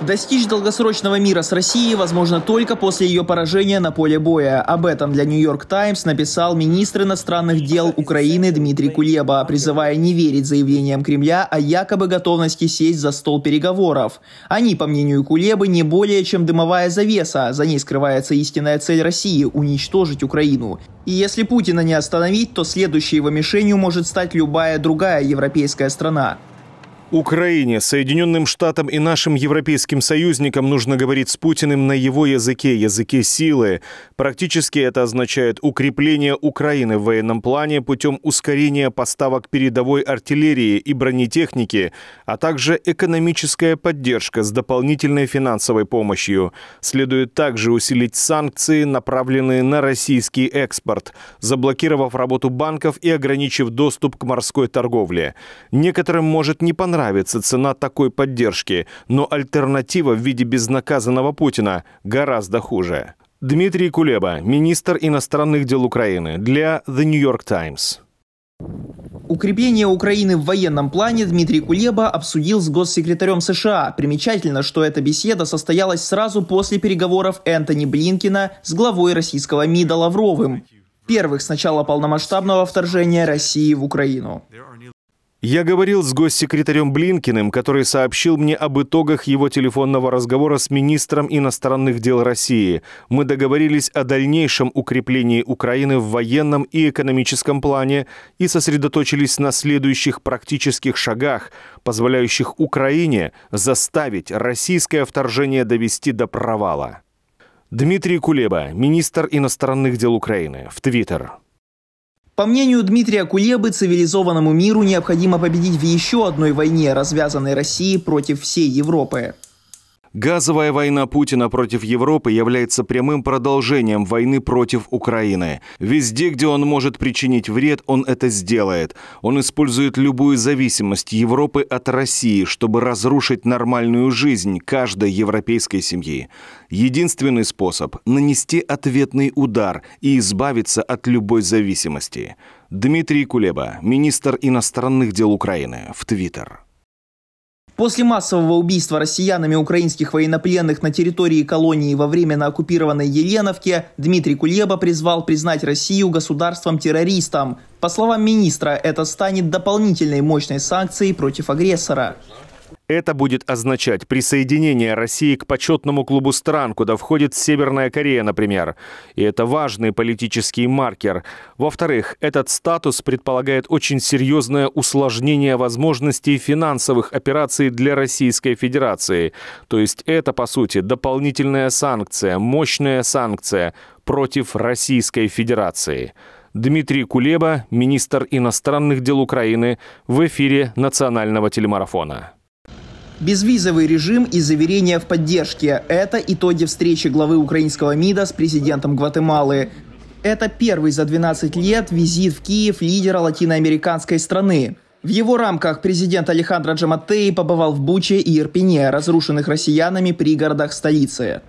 Достичь долгосрочного мира с Россией возможно только после ее поражения на поле боя. Об этом для «Нью-Йорк Таймс» написал министр иностранных дел Украины Дмитрий Кулеба, призывая не верить заявлениям Кремля о якобы готовности сесть за стол переговоров. Они, по мнению Кулебы, не более чем дымовая завеса, за ней скрывается истинная цель России – уничтожить Украину. И если Путина не остановить, то следующей его мишенью может стать любая другая европейская страна. Украине, Соединенным Штатам и нашим европейским союзникам нужно говорить с Путиным на его языке, языке силы. Практически это означает укрепление Украины в военном плане путем ускорения поставок передовой артиллерии и бронетехники, а также экономическая поддержка с дополнительной финансовой помощью. Следует также усилить санкции, направленные на российский экспорт, заблокировав работу банков и ограничив доступ к морской торговле. Некоторым может не понравиться нравится цена такой поддержки, но альтернатива в виде безнаказанного Путина гораздо хуже. Дмитрий Кулеба, министр иностранных дел Украины, для The New York Times. Укрепление Украины в военном плане Дмитрий Кулеба обсудил с госсекретарем США. Примечательно, что эта беседа состоялась сразу после переговоров Энтони Блинкина с главой российского МИДа Лавровым. Первых с начала полномасштабного вторжения России в Украину. Я говорил с госсекретарем Блинкиным, который сообщил мне об итогах его телефонного разговора с министром иностранных дел России. Мы договорились о дальнейшем укреплении Украины в военном и экономическом плане и сосредоточились на следующих практических шагах, позволяющих Украине заставить российское вторжение довести до провала. Дмитрий Кулеба, министр иностранных дел Украины, в Твиттер. По мнению Дмитрия Кулебы, цивилизованному миру необходимо победить в еще одной войне, развязанной России против всей Европы. Газовая война Путина против Европы является прямым продолжением войны против Украины. Везде, где он может причинить вред, он это сделает. Он использует любую зависимость Европы от России, чтобы разрушить нормальную жизнь каждой европейской семьи. Единственный способ – нанести ответный удар и избавиться от любой зависимости. Дмитрий Кулеба, министр иностранных дел Украины, в Твиттер. После массового убийства россиянами украинских военнопленных на территории колонии во время на оккупированной Еленовке Дмитрий Кулеба призвал признать Россию государством-террористом. По словам министра, это станет дополнительной мощной санкцией против агрессора. Это будет означать присоединение России к почетному клубу стран, куда входит Северная Корея, например. И это важный политический маркер. Во-вторых, этот статус предполагает очень серьезное усложнение возможностей финансовых операций для Российской Федерации. То есть это, по сути, дополнительная санкция, мощная санкция против Российской Федерации. Дмитрий Кулеба, министр иностранных дел Украины, в эфире национального телемарафона. Безвизовый режим и заверения в поддержке – это итоги встречи главы украинского МИДа с президентом Гватемалы. Это первый за 12 лет визит в Киев лидера латиноамериканской страны. В его рамках президент Алехандро Джаматеи побывал в Буче и Ирпене, разрушенных россиянами при городах столицы.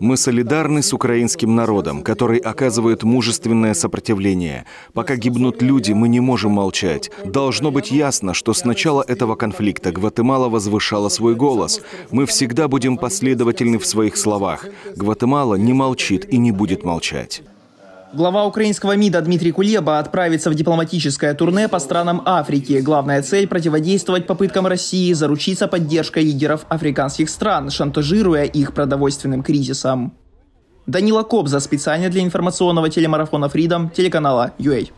Мы солидарны с украинским народом, который оказывает мужественное сопротивление. Пока гибнут люди, мы не можем молчать. Должно быть ясно, что с начала этого конфликта Гватемала возвышала свой голос. Мы всегда будем последовательны в своих словах. Гватемала не молчит и не будет молчать. Глава украинского МИДа Дмитрий Кулеба отправится в дипломатическое турне по странам Африки. Главная цель – противодействовать попыткам России заручиться поддержкой лидеров африканских стран, шантажируя их продовольственным кризисом. Данила Кобза специально для информационного телемарафона Freedom телеканала UA.